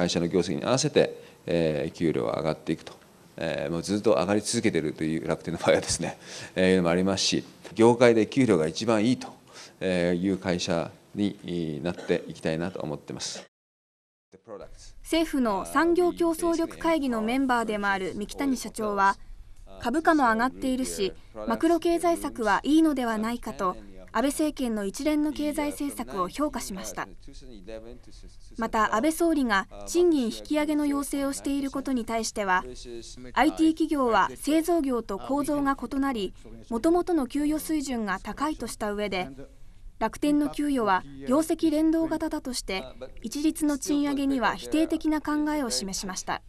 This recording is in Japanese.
会社の業績に合わせて、えー、給料は上がっていくと、えー、もうずっと上がり続けてるという楽天の場合はですね、えー、のもありますし業界で給料が一番いいという会社になっていきたいなと思ってます。政府の産業競争力会議のメンバーでもある三木谷社長は株価も上がっているしマクロ経済策はいいのではないかと安倍政権の一連の経済政策を評価しましたまた安倍総理が賃金引き上げの要請をしていることに対しては IT 企業は製造業と構造が異なりもともとの給与水準が高いとした上で楽天の給与は業績連動型だとして一律の賃上げには否定的な考えを示しました。